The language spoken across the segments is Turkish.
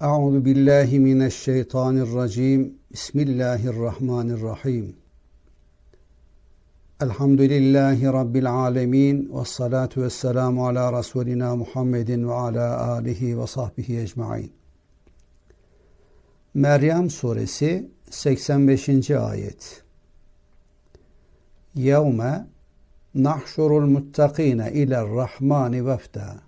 Euzu billahi mineşşeytanirracim. Bismillahirrahmanirrahim. Elhamdülillahi rabbil alamin ve salatu vesselamu ala resulina Muhammedin ve ala alihi ve sahbihi ecmaîn. Meryem suresi 85. ayet. Yevme nahşurul muttakine iler rahmani vefda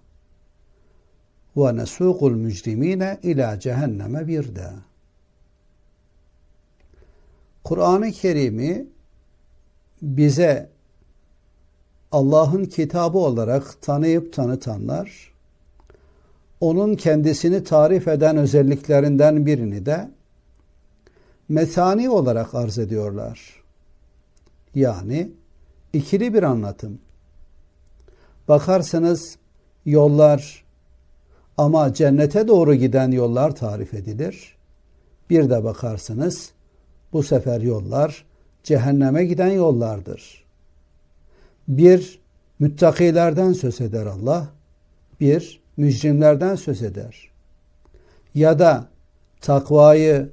ve nesûkul mücrimine ila cehenneme birde. Kur'an-ı Kerim'i bize Allah'ın kitabı olarak tanıyıp tanıtanlar, onun kendisini tarif eden özelliklerinden birini de metani olarak arz ediyorlar. Yani ikili bir anlatım. Bakarsanız yollar ama cennete doğru giden yollar tarif edilir. Bir de bakarsınız bu sefer yollar cehenneme giden yollardır. Bir müttakilerden söz eder Allah, bir mücrimlerden söz eder. Ya da takvayı,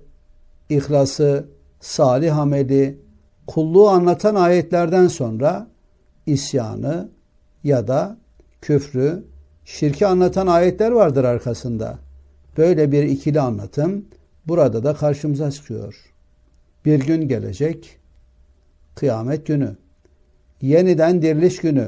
ihlası, salih ameli, kulluğu anlatan ayetlerden sonra isyanı ya da küfrü, şirki anlatan ayetler vardır arkasında. Böyle bir ikili anlatım burada da karşımıza çıkıyor. Bir gün gelecek, kıyamet günü, yeniden diriliş günü,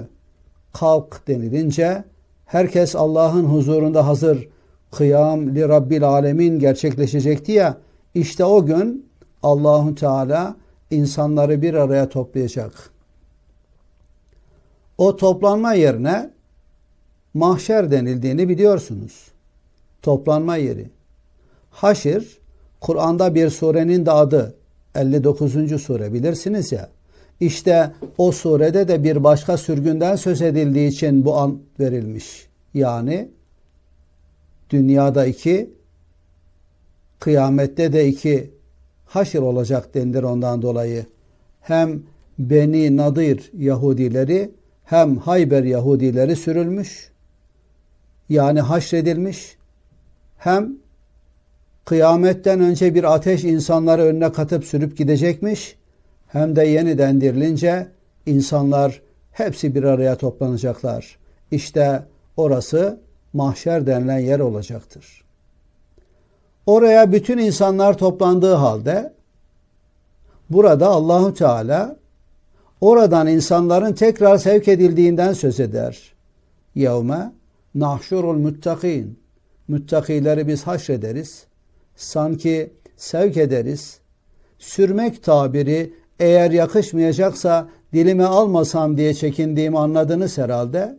kalk denilince herkes Allah'ın huzurunda hazır kıyam li rabbil alemin gerçekleşecekti ya işte o gün Allahu Teala insanları bir araya toplayacak. O toplanma yerine mahşer denildiğini biliyorsunuz. Toplanma yeri. Haşir, Kur'an'da bir surenin de adı. 59. sure bilirsiniz ya. İşte o surede de bir başka sürgünden söz edildiği için bu an verilmiş. Yani dünyada iki, kıyamette de iki haşir olacak denilir ondan dolayı. Hem Beni Nadir Yahudileri hem Hayber Yahudileri sürülmüş yani haşredilmiş hem kıyametten önce bir ateş insanları önüne katıp sürüp gidecekmiş hem de yeniden dirilince insanlar hepsi bir araya toplanacaklar. İşte orası mahşer denilen yer olacaktır. Oraya bütün insanlar toplandığı halde burada Allahu Teala oradan insanların tekrar sevk edildiğinden söz eder. Yevme nahşurul muttakin. Müttakileri biz haşrederiz. Sanki sevk ederiz. Sürmek tabiri eğer yakışmayacaksa dilime almasam diye çekindiğimi anladınız herhalde.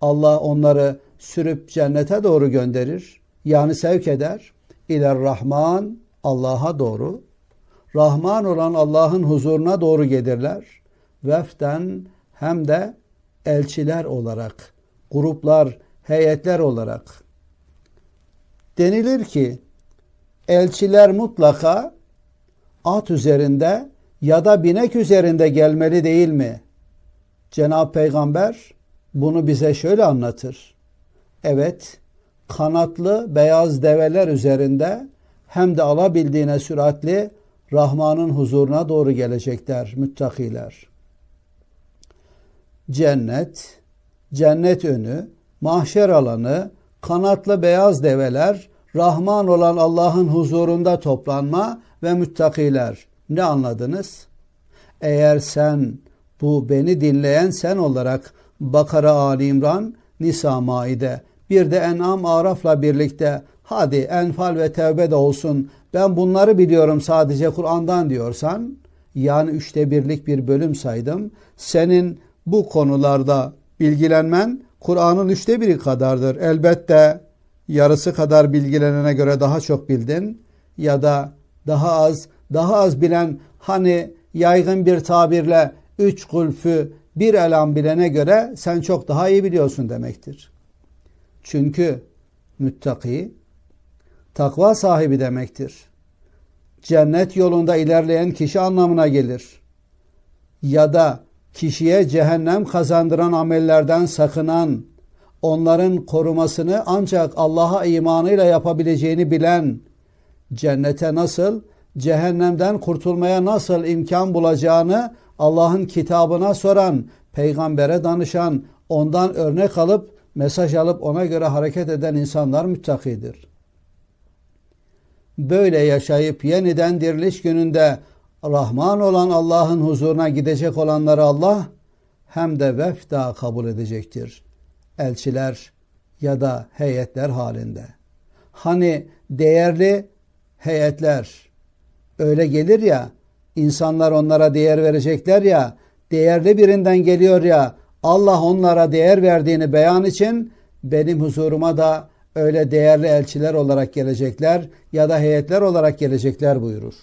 Allah onları sürüp cennete doğru gönderir. Yani sevk eder. İler Rahman Allah'a doğru. Rahman olan Allah'ın huzuruna doğru gelirler. Veften hem de elçiler olarak, gruplar heyetler olarak denilir ki elçiler mutlaka at üzerinde ya da binek üzerinde gelmeli değil mi? Cenab-ı Peygamber bunu bize şöyle anlatır. Evet, kanatlı beyaz develer üzerinde hem de alabildiğine süratli Rahman'ın huzuruna doğru gelecekler müttakiler. Cennet, cennet önü, mahşer alanı, kanatlı beyaz develer, Rahman olan Allah'ın huzurunda toplanma ve müttakiler. Ne anladınız? Eğer sen bu beni dinleyen sen olarak Bakara Ali İmran, Nisa Maide, bir de En'am Araf'la birlikte hadi Enfal ve Tevbe de olsun ben bunları biliyorum sadece Kur'an'dan diyorsan yani üçte birlik bir bölüm saydım. Senin bu konularda bilgilenmen Kur'an'ın üçte biri kadardır. Elbette yarısı kadar bilgilenene göre daha çok bildin ya da daha az, daha az bilen hani yaygın bir tabirle üç kulfü bir elam bilene göre sen çok daha iyi biliyorsun demektir. Çünkü müttaki takva sahibi demektir. Cennet yolunda ilerleyen kişi anlamına gelir. Ya da kişiye cehennem kazandıran amellerden sakınan, onların korumasını ancak Allah'a imanıyla yapabileceğini bilen, cennete nasıl, cehennemden kurtulmaya nasıl imkan bulacağını Allah'ın kitabına soran, peygambere danışan, ondan örnek alıp mesaj alıp ona göre hareket eden insanlar müttakidir. Böyle yaşayıp yeniden diriliş gününde Rahman olan Allah'ın huzuruna gidecek olanları Allah hem de vefda kabul edecektir. Elçiler ya da heyetler halinde. Hani değerli heyetler öyle gelir ya insanlar onlara değer verecekler ya değerli birinden geliyor ya Allah onlara değer verdiğini beyan için benim huzuruma da öyle değerli elçiler olarak gelecekler ya da heyetler olarak gelecekler buyurur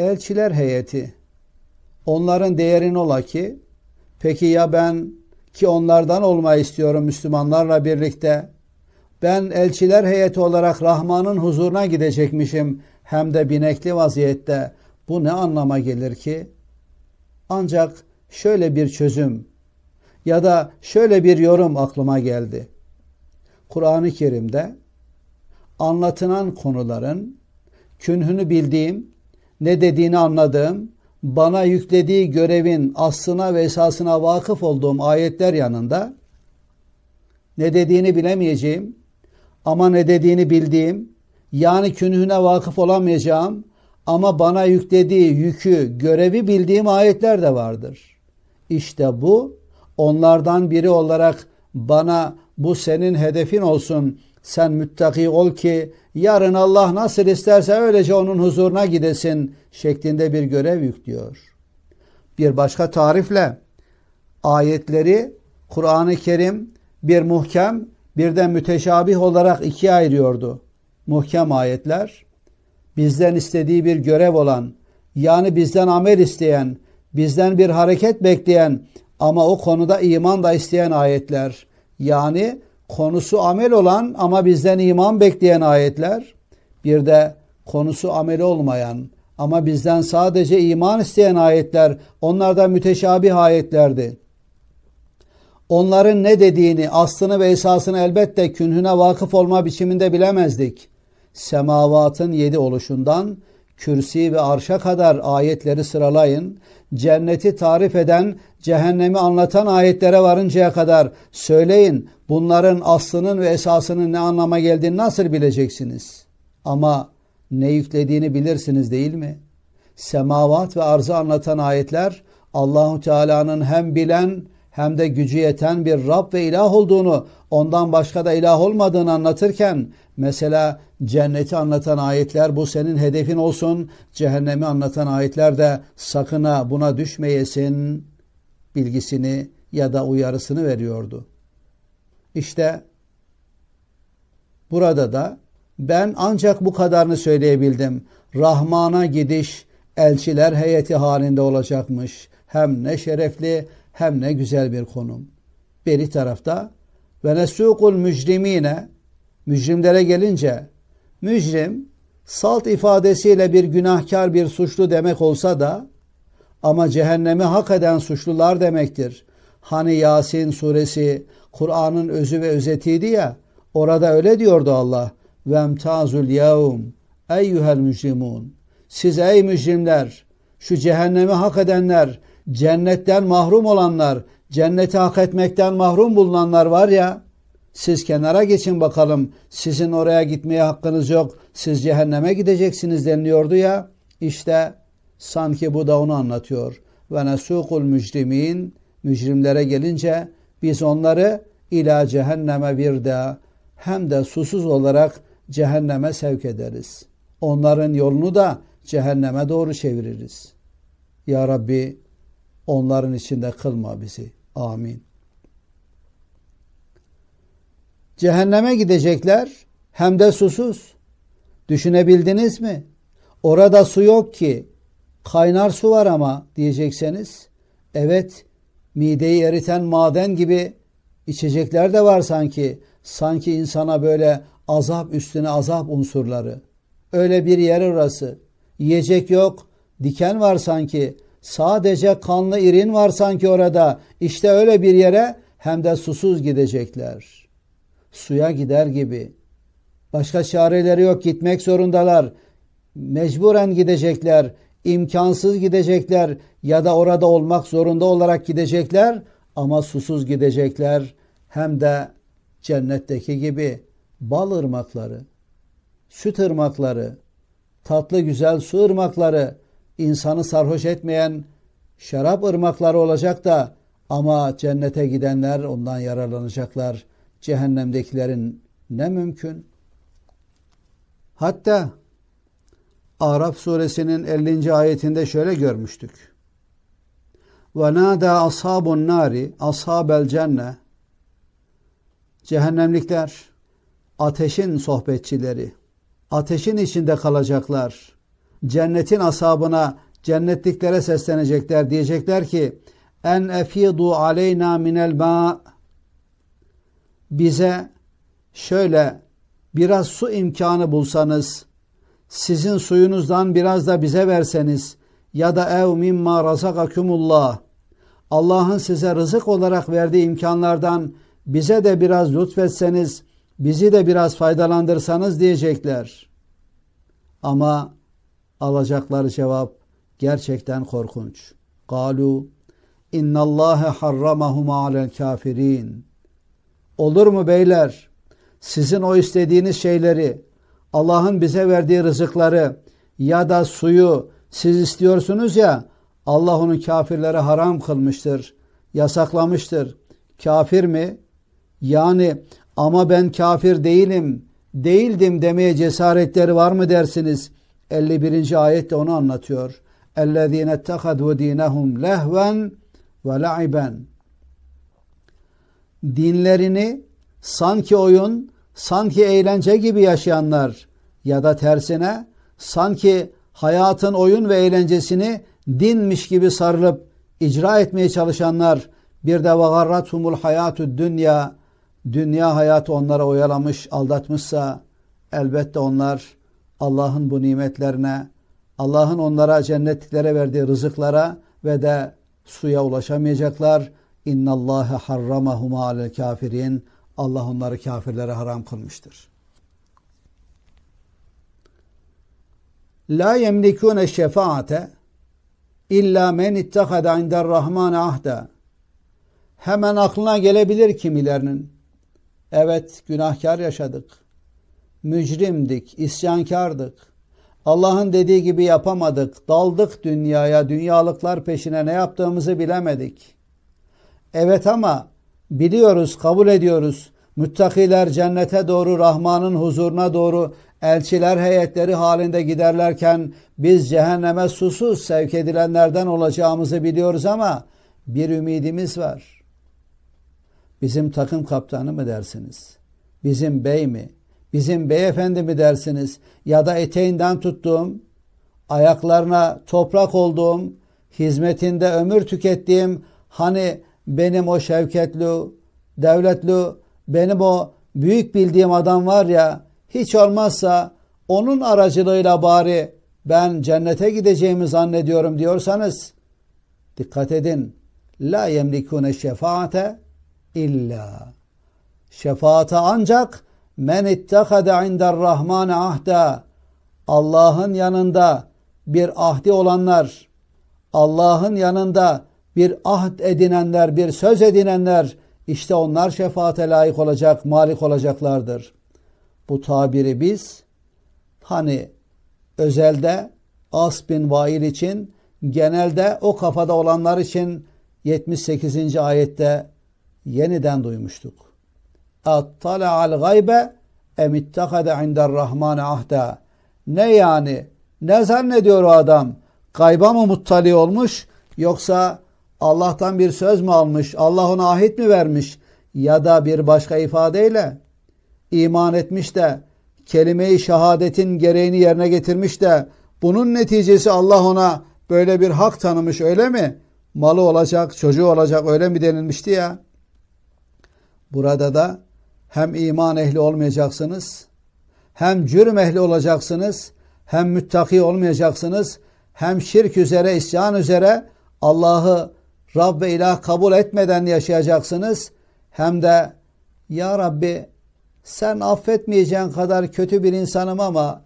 elçiler heyeti. Onların değerin ola ki, peki ya ben ki onlardan olmayı istiyorum Müslümanlarla birlikte. Ben elçiler heyeti olarak Rahman'ın huzuruna gidecekmişim hem de binekli vaziyette. Bu ne anlama gelir ki? Ancak şöyle bir çözüm ya da şöyle bir yorum aklıma geldi. Kur'an-ı Kerim'de anlatılan konuların künhünü bildiğim ne dediğini anladım. Bana yüklediği görevin aslına ve esasına vakıf olduğum ayetler yanında ne dediğini bilemeyeceğim ama ne dediğini bildiğim yani künhüne vakıf olamayacağım ama bana yüklediği yükü, görevi bildiğim ayetler de vardır. İşte bu onlardan biri olarak bana bu senin hedefin olsun sen müttaki ol ki yarın Allah nasıl isterse öylece onun huzuruna gidesin şeklinde bir görev yüklüyor. Bir başka tarifle ayetleri Kur'an-ı Kerim bir muhkem bir de müteşabih olarak ikiye ayırıyordu. Muhkem ayetler bizden istediği bir görev olan yani bizden amel isteyen, bizden bir hareket bekleyen ama o konuda iman da isteyen ayetler yani konusu amel olan ama bizden iman bekleyen ayetler, bir de konusu amel olmayan ama bizden sadece iman isteyen ayetler, onlardan müteşabih ayetlerdi. Onların ne dediğini, aslını ve esasını elbette künhüne vakıf olma biçiminde bilemezdik. Semavatın yedi oluşundan kürsi ve arşa kadar ayetleri sıralayın. Cenneti tarif eden, cehennemi anlatan ayetlere varıncaya kadar söyleyin. Bunların aslının ve esasının ne anlama geldiğini nasıl bileceksiniz? Ama ne yüklediğini bilirsiniz değil mi? Semavat ve arzı anlatan ayetler Allahu Teala'nın hem bilen hem de gücü yeten bir Rab ve ilah olduğunu, ondan başka da ilah olmadığını anlatırken mesela cenneti anlatan ayetler bu senin hedefin olsun, cehennemi anlatan ayetler de sakın buna düşmeyesin bilgisini ya da uyarısını veriyordu. İşte burada da ben ancak bu kadarını söyleyebildim. Rahman'a gidiş elçiler heyeti halinde olacakmış. Hem ne şerefli hem ne güzel bir konum. Beri tarafta ve nesukul mücrimine mücrimlere gelince mücrim salt ifadesiyle bir günahkar bir suçlu demek olsa da ama cehennemi hak eden suçlular demektir. Hani Yasin suresi Kur'an'ın özü ve özetiydi ya orada öyle diyordu Allah. Vemtazul yevm eyyuhel mücrimun. Siz ey mücrimler şu cehennemi hak edenler Cennetten mahrum olanlar, cenneti hak etmekten mahrum bulunanlar var ya, siz kenara geçin bakalım. Sizin oraya gitmeye hakkınız yok. Siz cehenneme gideceksiniz deniliyordu ya. İşte sanki bu da onu anlatıyor. Ve nesukul mücrimin mücrimlere gelince biz onları ila cehenneme bir de hem de susuz olarak cehenneme sevk ederiz. Onların yolunu da cehenneme doğru çeviririz. Ya Rabbi Onların içinde kılma bizi. Amin. Cehenneme gidecekler hem de susuz. Düşünebildiniz mi? Orada su yok ki. Kaynar su var ama diyecekseniz. Evet mideyi eriten maden gibi içecekler de var sanki. Sanki insana böyle azap üstüne azap unsurları. Öyle bir yer orası. Yiyecek yok, diken var sanki. Sadece kanlı irin var sanki orada. İşte öyle bir yere hem de susuz gidecekler. Suya gider gibi. Başka çareleri yok gitmek zorundalar. Mecburen gidecekler. imkansız gidecekler ya da orada olmak zorunda olarak gidecekler ama susuz gidecekler hem de cennetteki gibi bal ırmakları, süt ırmakları, tatlı güzel su ırmakları insanı sarhoş etmeyen şarap ırmakları olacak da ama cennete gidenler ondan yararlanacaklar. Cehennemdekilerin ne mümkün? Hatta Araf suresinin 50. ayetinde şöyle görmüştük. Ve nada ashabun nari ashabel cenne Cehennemlikler ateşin sohbetçileri ateşin içinde kalacaklar cennetin asabına cennetliklere seslenecekler. Diyecekler ki en efidu aleyna minel ma bize şöyle biraz su imkanı bulsanız sizin suyunuzdan biraz da bize verseniz ya da ev mimma razakakumullah Allah'ın size rızık olarak verdiği imkanlardan bize de biraz lütfetseniz bizi de biraz faydalandırsanız diyecekler. Ama alacakları cevap gerçekten korkunç. Galu innallâhe harramahuma alel kafirin. Olur mu beyler? Sizin o istediğiniz şeyleri, Allah'ın bize verdiği rızıkları ya da suyu siz istiyorsunuz ya Allah onu kafirlere haram kılmıştır, yasaklamıştır. Kafir mi? Yani ama ben kafir değilim, değildim demeye cesaretleri var mı dersiniz? 51. ayet de onu anlatıyor. اَلَّذ۪ينَ اتَّخَذُوا د۪ينَهُمْ لَهْوًا وَلَعِبًا Dinlerini sanki oyun, sanki eğlence gibi yaşayanlar ya da tersine sanki hayatın oyun ve eğlencesini dinmiş gibi sarılıp icra etmeye çalışanlar bir de وَغَرَّتْهُمُ الْحَيَاتُ dünya Dünya hayatı onlara oyalamış, aldatmışsa elbette onlar Allah'ın bu nimetlerine, Allah'ın onlara cennetliklere verdiği rızıklara ve de suya ulaşamayacaklar. İnna Allaha harramahuma alel kafirin. Allah onları kafirlere haram kılmıştır. La yemlikune şefaate illa men ittehada indar rahman ahda. Hemen aklına gelebilir kimilerinin. Evet günahkar yaşadık mücrimdik, isyankardık. Allah'ın dediği gibi yapamadık, daldık dünyaya, dünyalıklar peşine ne yaptığımızı bilemedik. Evet ama biliyoruz, kabul ediyoruz. Müttakiler cennete doğru, Rahman'ın huzuruna doğru elçiler heyetleri halinde giderlerken biz cehenneme susuz sevk edilenlerden olacağımızı biliyoruz ama bir ümidimiz var. Bizim takım kaptanı mı dersiniz? Bizim bey mi? bizim beyefendi mi dersiniz ya da eteğinden tuttuğum, ayaklarına toprak olduğum, hizmetinde ömür tükettiğim hani benim o şevketli, devletli, benim o büyük bildiğim adam var ya hiç olmazsa onun aracılığıyla bari ben cennete gideceğimi zannediyorum diyorsanız dikkat edin. La yemlikune şefaate illa. Şefaate ancak Men ittehade Rahman ahda. Allah'ın yanında bir ahdi olanlar, Allah'ın yanında bir ahd edinenler, bir söz edinenler, işte onlar şefaate layık olacak, malik olacaklardır. Bu tabiri biz hani özelde As bin Vail için genelde o kafada olanlar için 78. ayette yeniden duymuştuk. Attala'al gaybe em ittehade inderrahmane ahda. Ne yani? Ne zannediyor o adam? Kayba mı muttali olmuş yoksa Allah'tan bir söz mü almış? Allah ona ahit mi vermiş? Ya da bir başka ifadeyle iman etmiş de kelime-i şehadetin gereğini yerine getirmiş de bunun neticesi Allah ona böyle bir hak tanımış öyle mi? Malı olacak, çocuğu olacak öyle mi denilmişti ya? Burada da hem iman ehli olmayacaksınız, hem cürüm ehli olacaksınız, hem müttaki olmayacaksınız, hem şirk üzere, isyan üzere Allah'ı Rab ve ilah kabul etmeden yaşayacaksınız, hem de Ya Rabbi sen affetmeyeceğin kadar kötü bir insanım ama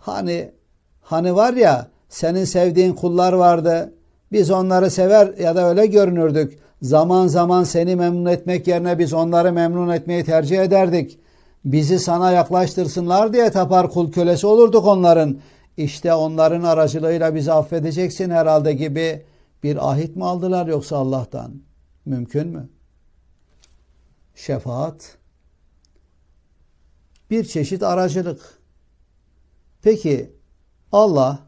hani hani var ya senin sevdiğin kullar vardı. Biz onları sever ya da öyle görünürdük. Zaman zaman seni memnun etmek yerine biz onları memnun etmeyi tercih ederdik. Bizi sana yaklaştırsınlar diye tapar kul kölesi olurduk onların. İşte onların aracılığıyla bizi affedeceksin herhalde gibi bir ahit mi aldılar yoksa Allah'tan? Mümkün mü? Şefaat bir çeşit aracılık. Peki Allah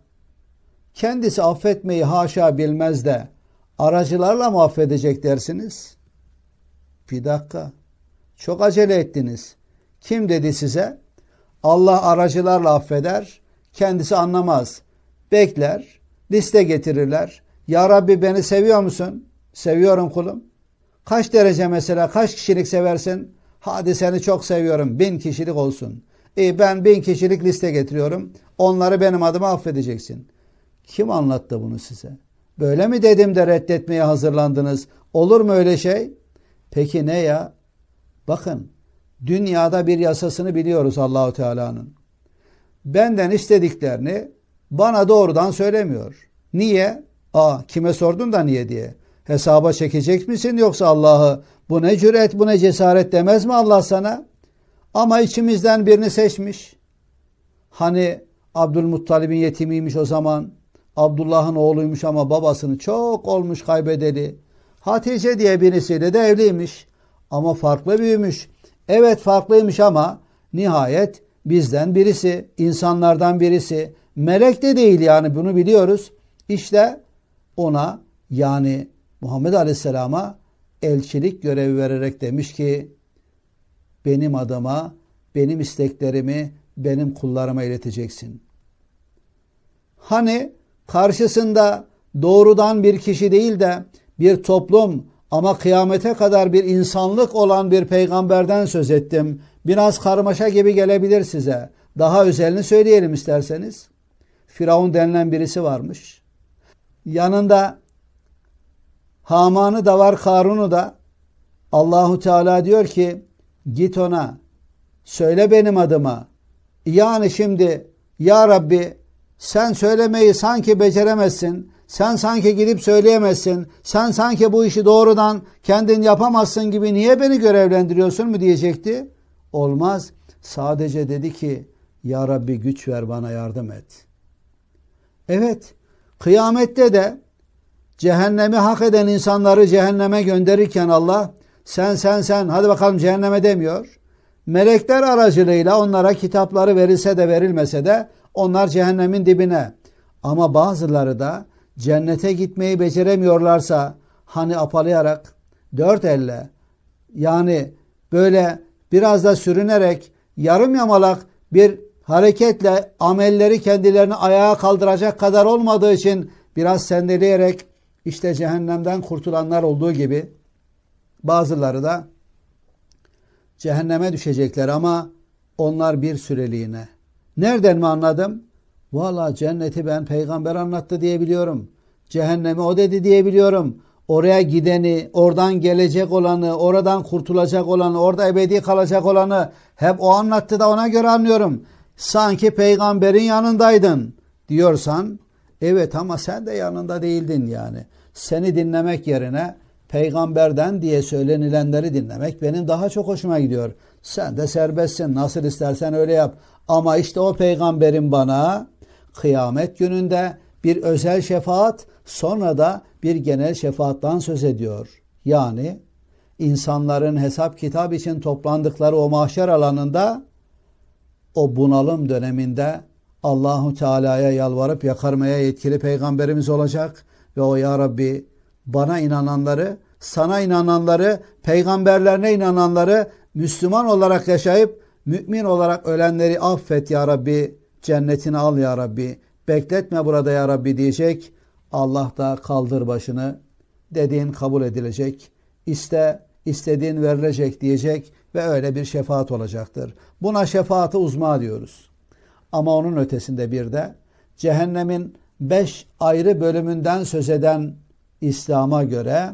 kendisi affetmeyi haşa bilmez de aracılarla mı affedecek dersiniz? Bir dakika. Çok acele ettiniz. Kim dedi size? Allah aracılarla affeder. Kendisi anlamaz. Bekler. Liste getirirler. Ya Rabbi beni seviyor musun? Seviyorum kulum. Kaç derece mesela kaç kişilik seversin? Hadi seni çok seviyorum. Bin kişilik olsun. İyi ben bin kişilik liste getiriyorum. Onları benim adıma affedeceksin. Kim anlattı bunu size? Böyle mi dedim de reddetmeye hazırlandınız? Olur mu öyle şey? Peki ne ya? Bakın dünyada bir yasasını biliyoruz Allahu Teala'nın. Benden istediklerini bana doğrudan söylemiyor. Niye? Aa kime sordun da niye diye. Hesaba çekecek misin yoksa Allah'ı bu ne cüret bu ne cesaret demez mi Allah sana? Ama içimizden birini seçmiş. Hani Abdülmuttalib'in yetimiymiş o zaman. Abdullah'ın oğluymuş ama babasını çok olmuş kaybedeli. Hatice diye birisiyle de evliymiş ama farklı büyümüş. Evet farklıymış ama nihayet bizden birisi, insanlardan birisi, melek de değil yani bunu biliyoruz. İşte ona yani Muhammed Aleyhisselam'a elçilik görevi vererek demiş ki benim adıma, benim isteklerimi benim kullarıma ileteceksin. Hani karşısında doğrudan bir kişi değil de bir toplum ama kıyamete kadar bir insanlık olan bir peygamberden söz ettim. Biraz karmaşa gibi gelebilir size. Daha özelini söyleyelim isterseniz. Firavun denilen birisi varmış. Yanında Haman'ı da var Karun'u da Allahu Teala diyor ki git ona söyle benim adıma. Yani şimdi ya Rabbi sen söylemeyi sanki beceremezsin. Sen sanki gidip söyleyemezsin. Sen sanki bu işi doğrudan kendin yapamazsın gibi niye beni görevlendiriyorsun mu diyecekti. Olmaz. Sadece dedi ki Ya Rabbi güç ver bana yardım et. Evet kıyamette de cehennemi hak eden insanları cehenneme gönderirken Allah sen sen sen hadi bakalım cehenneme demiyor. Melekler aracılığıyla onlara kitapları verilse de verilmese de onlar cehennemin dibine. Ama bazıları da cennete gitmeyi beceremiyorlarsa hani apalayarak dört elle yani böyle biraz da sürünerek yarım yamalak bir hareketle amelleri kendilerini ayağa kaldıracak kadar olmadığı için biraz sendeleyerek işte cehennemden kurtulanlar olduğu gibi bazıları da cehenneme düşecekler ama onlar bir süreliğine. Nereden mi anladım? Valla cenneti ben peygamber anlattı diye biliyorum. Cehennemi o dedi diye biliyorum. Oraya gideni, oradan gelecek olanı, oradan kurtulacak olanı, orada ebedi kalacak olanı hep o anlattı da ona göre anlıyorum. Sanki peygamberin yanındaydın diyorsan evet ama sen de yanında değildin yani. Seni dinlemek yerine peygamberden diye söylenilenleri dinlemek benim daha çok hoşuma gidiyor. Sen de serbestsin. Nasıl istersen öyle yap. Ama işte o peygamberin bana kıyamet gününde bir özel şefaat sonra da bir genel şefaattan söz ediyor. Yani insanların hesap kitap için toplandıkları o mahşer alanında o bunalım döneminde Allahu Teala'ya yalvarıp yakarmaya yetkili peygamberimiz olacak ve o ya Rabbi bana inananları, sana inananları, peygamberlerine inananları Müslüman olarak yaşayıp mümin olarak ölenleri affet ya Rabbi, cennetine al ya Rabbi, bekletme burada ya Rabbi diyecek. Allah da kaldır başını, dediğin kabul edilecek, iste, istediğin verilecek diyecek ve öyle bir şefaat olacaktır. Buna şefaati uzma diyoruz. Ama onun ötesinde bir de cehennemin beş ayrı bölümünden söz eden İslam'a göre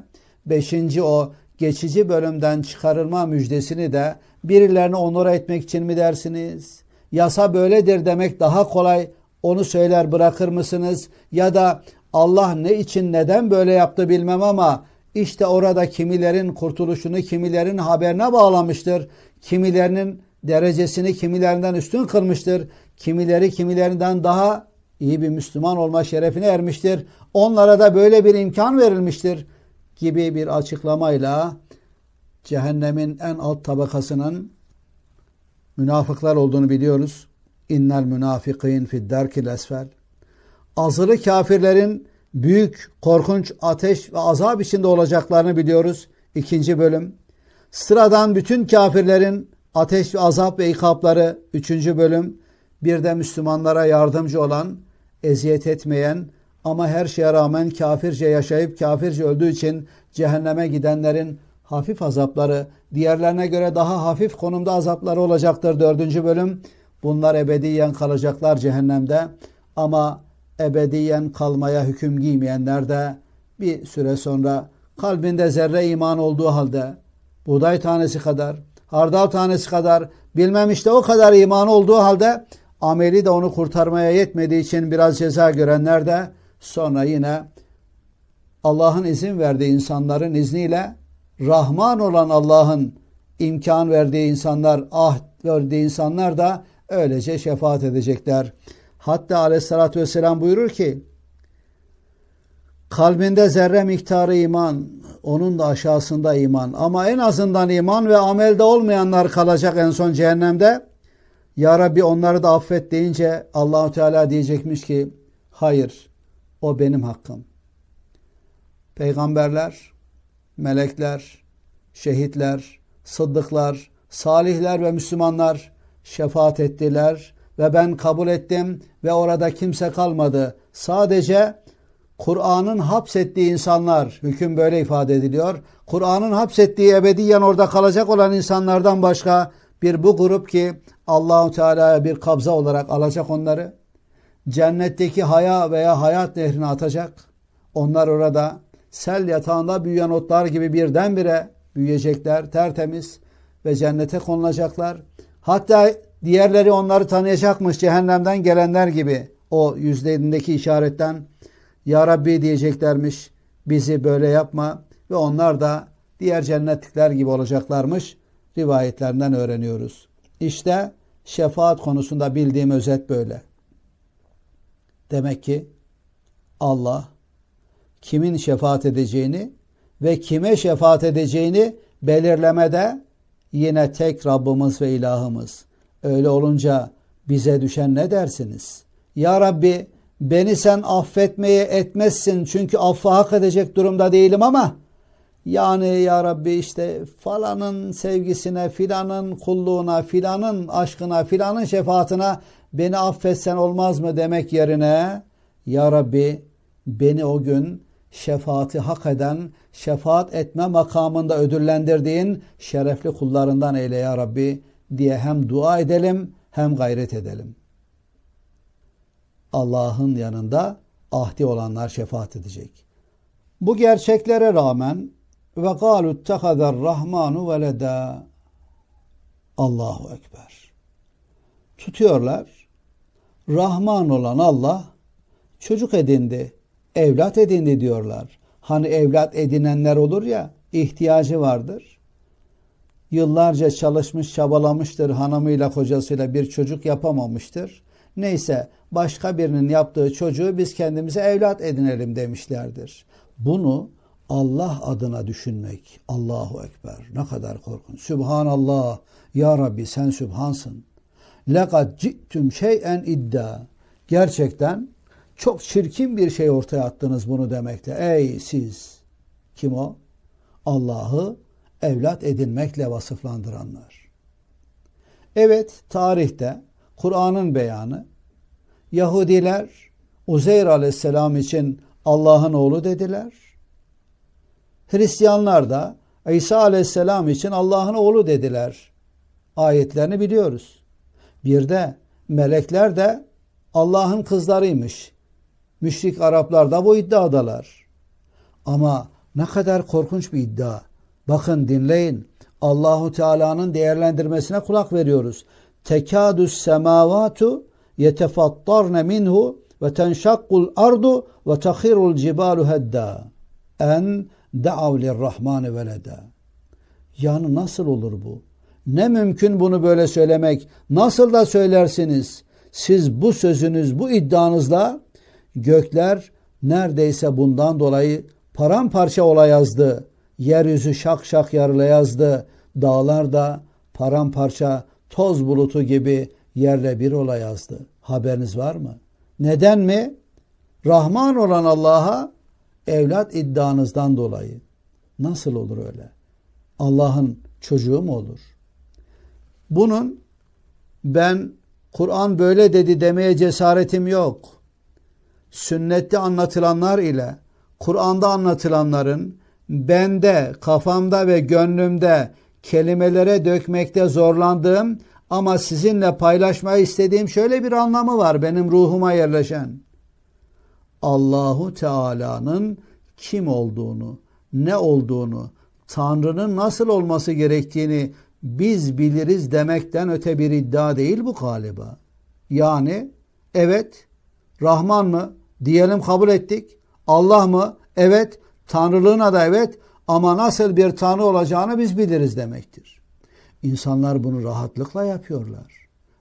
beşinci o geçici bölümden çıkarılma müjdesini de birilerini onura etmek için mi dersiniz? Yasa böyledir demek daha kolay onu söyler bırakır mısınız? Ya da Allah ne için neden böyle yaptı bilmem ama işte orada kimilerin kurtuluşunu kimilerin haberine bağlamıştır. Kimilerinin derecesini kimilerinden üstün kılmıştır. Kimileri kimilerinden daha iyi bir Müslüman olma şerefine ermiştir. Onlara da böyle bir imkan verilmiştir gibi bir açıklamayla cehennemin en alt tabakasının münafıklar olduğunu biliyoruz. İnnel münafikin fidderkil esfer. Azılı kafirlerin büyük, korkunç ateş ve azap içinde olacaklarını biliyoruz. İkinci bölüm. Sıradan bütün kafirlerin ateş ve azap ve ikabları. Üçüncü bölüm. Bir de Müslümanlara yardımcı olan, eziyet etmeyen, ama her şeye rağmen kafirce yaşayıp kafirce öldüğü için cehenneme gidenlerin hafif azapları diğerlerine göre daha hafif konumda azapları olacaktır. Dördüncü bölüm bunlar ebediyen kalacaklar cehennemde ama ebediyen kalmaya hüküm giymeyenler de bir süre sonra kalbinde zerre iman olduğu halde buğday tanesi kadar, hardal tanesi kadar bilmem işte o kadar iman olduğu halde ameli de onu kurtarmaya yetmediği için biraz ceza görenler de Sonra yine Allah'ın izin verdiği insanların izniyle Rahman olan Allah'ın imkan verdiği insanlar, ahd verdiği insanlar da öylece şefaat edecekler. Hatta aleyhissalatü vesselam buyurur ki kalbinde zerre miktarı iman, onun da aşağısında iman ama en azından iman ve amelde olmayanlar kalacak en son cehennemde. Ya Rabbi onları da affet deyince Allahu Teala diyecekmiş ki hayır o benim hakkım. Peygamberler, melekler, şehitler, sıddıklar, salihler ve Müslümanlar şefaat ettiler ve ben kabul ettim ve orada kimse kalmadı. Sadece Kur'an'ın hapsettiği insanlar, hüküm böyle ifade ediliyor. Kur'an'ın hapsettiği ebediyen orada kalacak olan insanlardan başka bir bu grup ki Allahu Teala'ya bir kabza olarak alacak onları. Cennetteki haya veya hayat nehrine atacak. Onlar orada sel yatağında büyüyen otlar gibi birdenbire büyüyecekler tertemiz ve cennete konulacaklar. Hatta diğerleri onları tanıyacakmış cehennemden gelenler gibi o yüzlerindeki işaretten Ya Rabbi diyeceklermiş bizi böyle yapma ve onlar da diğer cennetlikler gibi olacaklarmış rivayetlerinden öğreniyoruz. İşte şefaat konusunda bildiğim özet böyle. Demek ki Allah kimin şefaat edeceğini ve kime şefaat edeceğini belirlemede yine tek Rabbimiz ve ilahımız. Öyle olunca bize düşen ne dersiniz? Ya Rabbi beni sen affetmeye etmezsin çünkü affa hak edecek durumda değilim ama yani ya Rabbi işte falanın sevgisine, filanın kulluğuna, filanın aşkına, filanın şefaatine beni affetsen olmaz mı demek yerine ya Rabbi beni o gün şefaati hak eden, şefaat etme makamında ödüllendirdiğin şerefli kullarından eyle ya Rabbi diye hem dua edelim hem gayret edelim. Allah'ın yanında ahdi olanlar şefaat edecek. Bu gerçeklere rağmen ve kalu ittehazer rahmanu veleda. Allahu Ekber. Tutuyorlar. Rahman olan Allah çocuk edindi, evlat edindi diyorlar. Hani evlat edinenler olur ya, ihtiyacı vardır. Yıllarca çalışmış, çabalamıştır hanımıyla, kocasıyla bir çocuk yapamamıştır. Neyse başka birinin yaptığı çocuğu biz kendimize evlat edinelim demişlerdir. Bunu Allah adına düşünmek. Allahu Ekber. Ne kadar korkun. Sübhanallah. Ya Rabbi sen sübhansın. Lekad cittüm şeyen iddia. Gerçekten çok çirkin bir şey ortaya attınız bunu demekte. Ey siz. Kim o? Allah'ı evlat edinmekle vasıflandıranlar. Evet tarihte Kur'an'ın beyanı Yahudiler Uzeyr aleyhisselam için Allah'ın oğlu dediler. Hristiyanlar da İsa aleyhisselam için Allah'ın oğlu dediler. Ayetlerini biliyoruz. Bir de melekler de Allah'ın kızlarıymış. Müşrik Araplar da bu iddiadalar. Ama ne kadar korkunç bir iddia. Bakın dinleyin. Allahu Teala'nın değerlendirmesine kulak veriyoruz. Tekadüs semavatu yetefattarne minhu ve tenşakkul ardu ve tahirul cibalu hedda. En de'av Rahmanı velede. Yani nasıl olur bu? Ne mümkün bunu böyle söylemek? Nasıl da söylersiniz? Siz bu sözünüz, bu iddianızla gökler neredeyse bundan dolayı paramparça yazdı, Yeryüzü şak şak yarılayazdı. Dağlar da paramparça toz bulutu gibi yerle bir yazdı. Haberiniz var mı? Neden mi? Rahman olan Allah'a evlat iddianızdan dolayı. Nasıl olur öyle? Allah'ın çocuğu mu olur? Bunun ben Kur'an böyle dedi demeye cesaretim yok. Sünnette anlatılanlar ile Kur'an'da anlatılanların bende, kafamda ve gönlümde kelimelere dökmekte zorlandığım ama sizinle paylaşmayı istediğim şöyle bir anlamı var benim ruhuma yerleşen. Allahu Teala'nın kim olduğunu, ne olduğunu, Tanrı'nın nasıl olması gerektiğini biz biliriz demekten öte bir iddia değil bu galiba. Yani evet Rahman mı? Diyelim kabul ettik. Allah mı? Evet. Tanrılığına da evet. Ama nasıl bir Tanrı olacağını biz biliriz demektir. İnsanlar bunu rahatlıkla yapıyorlar.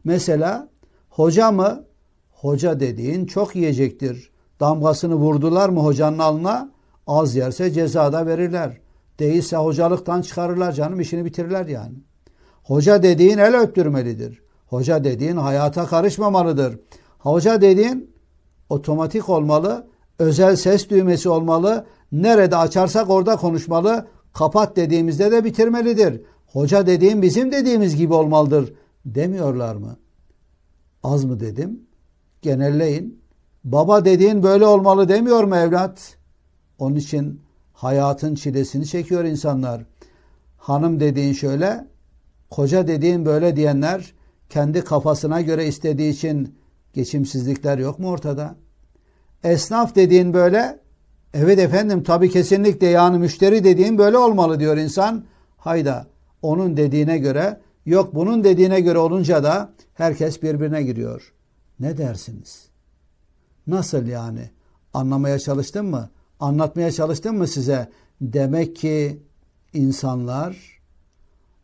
Mesela hoca mı? Hoca dediğin çok yiyecektir damgasını vurdular mı hocanın alnına? Az yerse cezada verirler. Değilse hocalıktan çıkarırlar canım işini bitirirler yani. Hoca dediğin el öptürmelidir. Hoca dediğin hayata karışmamalıdır. Hoca dediğin otomatik olmalı, özel ses düğmesi olmalı. Nerede açarsak orada konuşmalı. Kapat dediğimizde de bitirmelidir. Hoca dediğin bizim dediğimiz gibi olmalıdır demiyorlar mı? Az mı dedim? Genelleyin. Baba dediğin böyle olmalı demiyor mu evlat? Onun için hayatın çilesini çekiyor insanlar. Hanım dediğin şöyle, koca dediğin böyle diyenler kendi kafasına göre istediği için geçimsizlikler yok mu ortada? Esnaf dediğin böyle, evet efendim tabi kesinlikle yani müşteri dediğin böyle olmalı diyor insan. Hayda onun dediğine göre yok bunun dediğine göre olunca da herkes birbirine giriyor. Ne dersiniz?'' Nasıl yani? Anlamaya çalıştın mı? Anlatmaya çalıştın mı size? Demek ki insanlar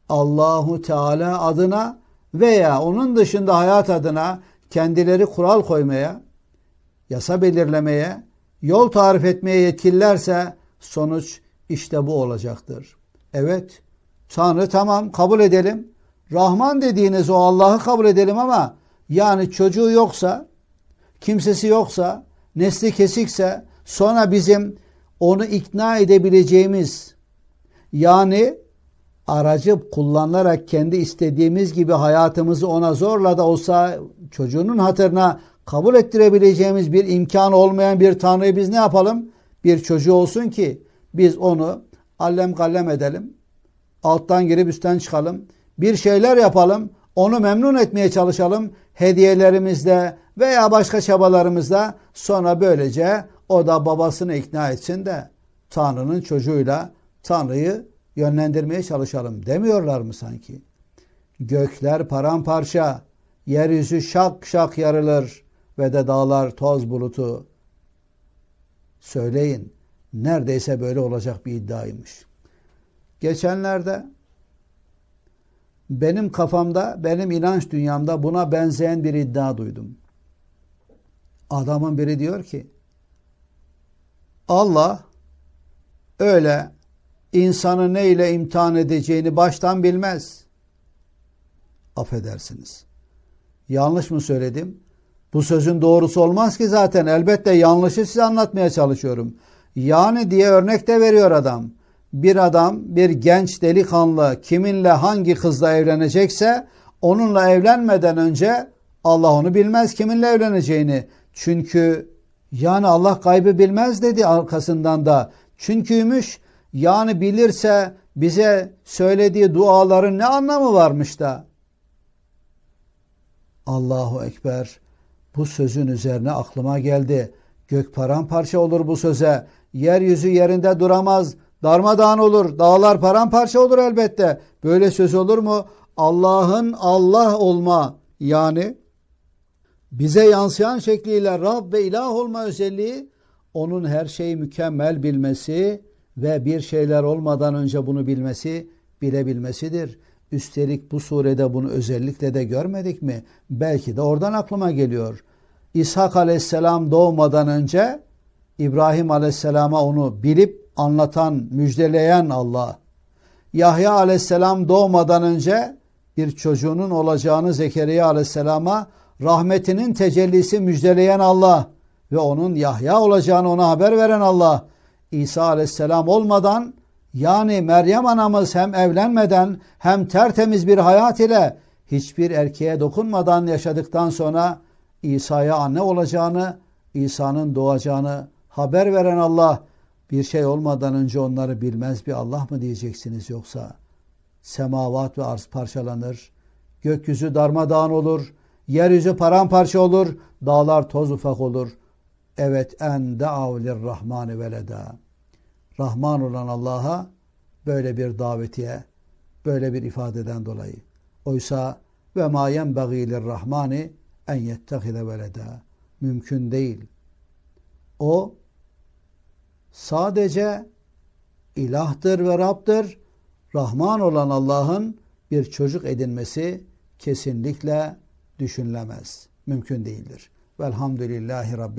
Allahu Teala adına veya onun dışında hayat adına kendileri kural koymaya, yasa belirlemeye, yol tarif etmeye yetkililerse sonuç işte bu olacaktır. Evet, Tanrı tamam kabul edelim. Rahman dediğiniz o Allah'ı kabul edelim ama yani çocuğu yoksa kimsesi yoksa, nesli kesikse sonra bizim onu ikna edebileceğimiz yani aracı kullanarak kendi istediğimiz gibi hayatımızı ona zorla da olsa çocuğunun hatırına kabul ettirebileceğimiz bir imkan olmayan bir tanrıyı biz ne yapalım? Bir çocuğu olsun ki biz onu allem kallem edelim. Alttan girip üstten çıkalım. Bir şeyler yapalım. Onu memnun etmeye çalışalım hediyelerimizde veya başka çabalarımızda Sonra böylece o da babasını ikna etsin de Tanrı'nın çocuğuyla Tanrı'yı yönlendirmeye çalışalım demiyorlar mı sanki? Gökler paramparça, yeryüzü şak şak yarılır ve de dağlar toz bulutu. Söyleyin, neredeyse böyle olacak bir iddiaymış. Geçenlerde benim kafamda, benim inanç dünyamda buna benzeyen bir iddia duydum. Adamın biri diyor ki Allah öyle insanı ne ile imtihan edeceğini baştan bilmez. Affedersiniz. Yanlış mı söyledim? Bu sözün doğrusu olmaz ki zaten. Elbette yanlışı size anlatmaya çalışıyorum. Yani diye örnek de veriyor adam bir adam bir genç delikanlı kiminle hangi kızla evlenecekse onunla evlenmeden önce Allah onu bilmez kiminle evleneceğini. Çünkü yani Allah kaybı bilmez dedi arkasından da. Çünküymüş yani bilirse bize söylediği duaların ne anlamı varmış da. Allahu Ekber bu sözün üzerine aklıma geldi. Gök paramparça olur bu söze. Yeryüzü yerinde duramaz.'' Darmadağın olur, dağlar paramparça olur elbette. Böyle söz olur mu? Allah'ın Allah olma yani bize yansıyan şekliyle Rab ve ilah olma özelliği onun her şeyi mükemmel bilmesi ve bir şeyler olmadan önce bunu bilmesi, bilebilmesidir. Üstelik bu surede bunu özellikle de görmedik mi? Belki de oradan aklıma geliyor. İshak aleyhisselam doğmadan önce İbrahim aleyhisselama onu bilip anlatan, müjdeleyen Allah. Yahya aleyhisselam doğmadan önce bir çocuğunun olacağını Zekeriya aleyhisselama rahmetinin tecellisi müjdeleyen Allah ve onun Yahya olacağını ona haber veren Allah. İsa aleyhisselam olmadan yani Meryem anamız hem evlenmeden hem tertemiz bir hayat ile hiçbir erkeğe dokunmadan yaşadıktan sonra İsa'ya anne olacağını, İsa'nın doğacağını haber veren Allah bir şey olmadan önce onları bilmez bir Allah mı diyeceksiniz yoksa? Semavat ve arz parçalanır, gökyüzü darmadağın olur, yeryüzü paramparça olur, dağlar toz ufak olur. Evet en da'avlir rahmani veleda. Rahman olan Allah'a böyle bir davetiye, böyle bir ifadeden dolayı. Oysa ve ma bagilir rahmani en yettehize veleda. Mümkün değil. O sadece ilahtır ve Rabb'dir, Rahman olan Allah'ın bir çocuk edinmesi kesinlikle düşünülemez. Mümkün değildir. Velhamdülillahi Rabbil